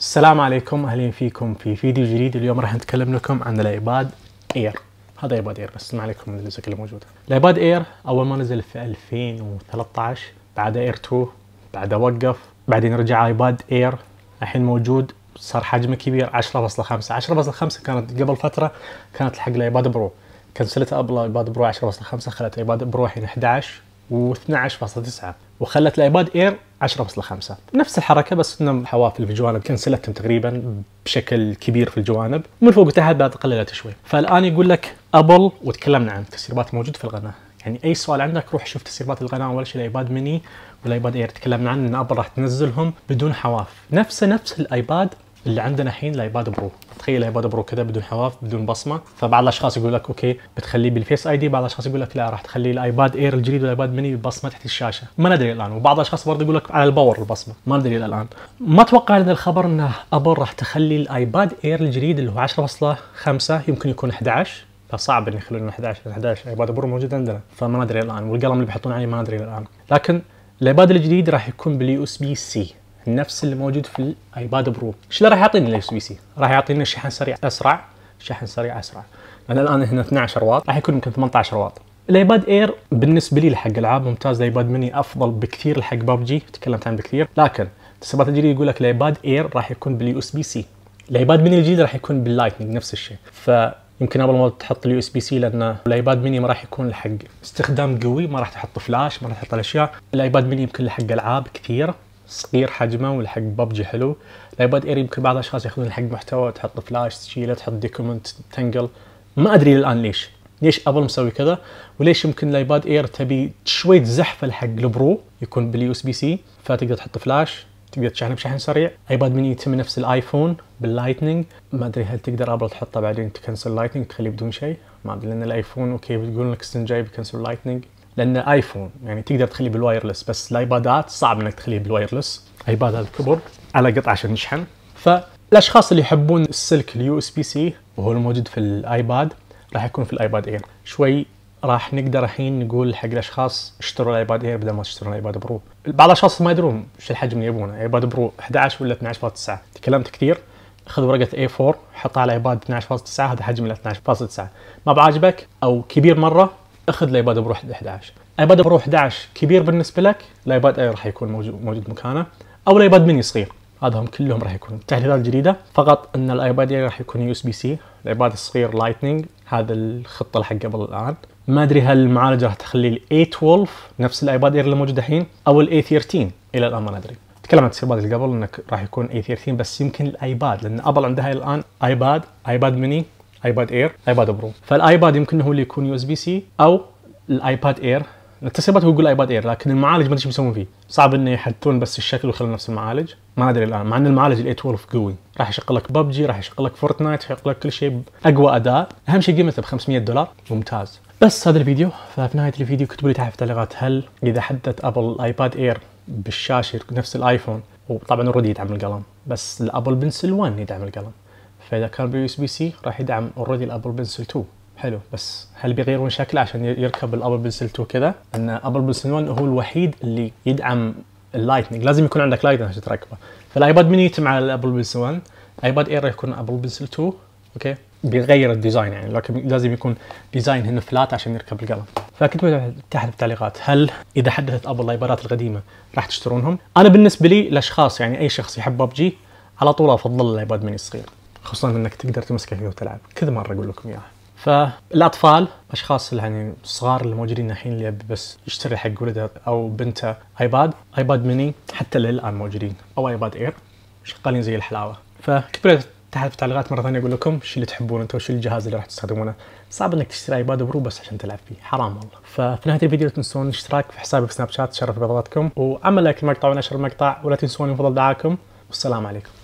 السلام عليكم اهلا فيكم في فيديو جديد اليوم راح نتكلم لكم عن الايباد اير هذا ايباد اير بس ما عليكم اللي اللي موجوده الايباد اير اول ما نزل في 2013 بعد اير 2 بعد وقف بعدين رجع ايباد اير الحين موجود صار حجمه كبير 10.5 10.5 كانت قبل فتره كانت حق الايباد برو كنسلت ابل ايباد برو 10.5 خلت ايباد برو الحين 11 و12.9 وخلت الايباد اير 10.5 نفس الحركه بس ان الحواف في الجوانب كنسلتهم تقريبا بشكل كبير في الجوانب ومن فوق تحت بعد قللت شوي فالان يقول لك ابل وتكلمنا عن التسريبات الموجوده في القناه يعني اي سؤال عندك روح شوف تسريبات القناه اول شيء الايباد ميني والايباد اير تكلمنا عنه ان ابل راح تنزلهم بدون حواف نفسه نفس الايباد اللي عندنا الحين الايباد برو تخيل الايباد برو كذا بدون حواف بدون بصمه فبعض الاشخاص يقول لك اوكي بتخليه بالفيس اي دي بعض الاشخاص يقول لك لا راح تخلي الايباد اير الجديد والايباد ميني ببصمه تحت الشاشه ما ندري الان وبعض الاشخاص برضه يقول لك على الباور البصمه ما ندري الان ما اتوقع ان الخبر انه ابل راح تخلي الايباد اير الجديد اللي هو 10.5 يمكن يكون 11 فصعب ان يخلون 11 11 ايباد برو موجود عندنا فما ندري الان والقلم اللي بيحطون عليه ما ندري الان لكن الايباد الجديد راح يكون باليو اس بي سي نفس اللي موجود في الايباد برو ايش اللي راح يعطيني اليو بي سي راح يعطيني شحن سريع اسرع شحن سريع اسرع انا الان هنا 12 واط راح يكون يمكن 18 واط الايباد اير بالنسبه لي لحق العاب ممتاز الايباد ميني افضل بكثير لحق ببجي تكلمت عنه بكثير لكن تسبات الجديد يقول لك الايباد اير راح يكون باليو اس بي سي الايباد ميني الجديد راح يكون باللايتنج نفس الشيء فيمكن قبل ما تحط اليو اس بي سي لان الايباد ميني ما راح يكون حق استخدام قوي ما راح تحط فلاش ما راح تحط الاشياء الايباد ميني يمكن لحق العاب كثيره صغير حجمه والحق ببجي حلو الايباد اير يمكن بعض الاشخاص ياخذون الحق محتوى تحط فلاش تشيله تحط ديكومنت تنقل ما ادري الان ليش ليش ابل مسوي كذا وليش يمكن الايباد اير تبي شويه زحفه لحق البرو يكون باليو اس بي سي فتقدر تحط فلاش تقدر تشحنه بشحن سريع ايباد ميني يتم نفس الايفون باللايتنينج ما ادري هل تقدر ابل تحطه بعدين تكنسل لايتنينج تخليه بدون شيء ما ادري لان الايفون اوكي بتقول لك السنه الجايه بكنسل لايتنينج لان ايفون يعني تقدر تخليه بالوايرلس بس الايبادات صعب انك تخليه بالوايرلس ايباد الكبر على قطعه عشان يشحن فالاشخاص اللي يحبون السلك اليو اس بي سي وهو الموجود في الايباد راح يكون في الايباد اير شوي راح نقدر الحين نقول حق الاشخاص اشتروا الايباد اير بدل ما تشترون الايباد برو بعض الاشخاص ما يدرون ايش الحجم اللي يبونه ايباد برو 11 ولا 12.9 تكلمت كثير خذ ورقه اي 4 حطها على ايباد 12.9 هذا حجم ال 12.9 ما بعاجبك او كبير مره اخذ الايباد برو 11 ايباد برو 11 كبير بالنسبه لك الايباد اير راح يكون موجود, موجود مكانه او الايباد ميني صغير هذا هم كلهم راح يكون التحديثات الجديده فقط ان الايباد اير يعني راح يكون يو اس بي سي الايباد الصغير لايتنينج هذا الخطه اللي حق قبل الان ما ادري هل المعالجه راح تخلي الاي 12 نفس الايباد اير اللي موجود الحين او الاي 13 الى الان ما ندري تكلمت عن السيرباد اللي قبل انك راح يكون اي 13 بس يمكن الايباد لان ابل عندها الان ايباد ايباد ميني ايباد اير ايباد برو فالايباد يمكن هو اللي يكون يو اس بي سي او الايباد اير التسريبات هو يقول ايباد اير لكن المعالج ما ادري ايش بيسوون فيه صعب انه يحدثون بس الشكل ويخلون نفس المعالج ما ادري الان مع ان المعالج الاي 12 قوي راح يشغل لك ببجي راح يشغل لك فورتنايت يشغل لك كل شيء باقوى اداء اهم شيء قيمته ب 500 دولار ممتاز بس هذا الفيديو ففي نهايه الفيديو اكتبوا لي تحت في التعليقات هل اذا حدت ابل الايباد اير بالشاشه نفس الايفون وطبعا اوريدي يدعم القلم بس الابل بنسل 1 يدعم القلم فاذا كان باليو اس بي سي راح يدعم اوريدي الابل بنسل 2 حلو بس هل بيغيرون شكله عشان يركب الابل بنسل 2 كذا؟ ان ابل بنسل 1 هو الوحيد اللي يدعم اللايتنج لازم يكون عندك لايتنج عشان تركبه فالايباد مني يتم على الابل بنسل 1 ايباد اير يكون ابل بنسل 2 اوكي بيغير الديزاين يعني لكن لازم يكون ديزاين هنا فلات عشان يركب القلم فكنت تحت التعليقات هل اذا حدثت ابل الايبادات القديمه راح تشترونهم انا بالنسبه لي الاشخاص يعني اي شخص يحب ببجي على طول افضل الايباد مني الصغير خصوصا انك تقدر تمسك الكيبورد وتلعب كذا مره اقول لكم اياها فالاطفال اشخاص يعني الصغار اللي موجودين الحين اللي بس يشتري حق ولده او بنته ايباد ايباد ميني حتى للان موجودين او ايباد اير شغالين زي الحلاوه فكبر تحت في التعليقات مره ثانيه اقول لكم شو اللي تحبونه انتم شو الجهاز اللي راح تستخدمونه صعب انك تشتري ايباد برو بس عشان تلعب فيه حرام والله ففي نهايه الفيديو لا تنسون الاشتراك في حسابي في سناب شات تشرف بضغطكم وعمل لايك المقطع ونشر المقطع ولا تنسون يفضل دعاكم والسلام عليكم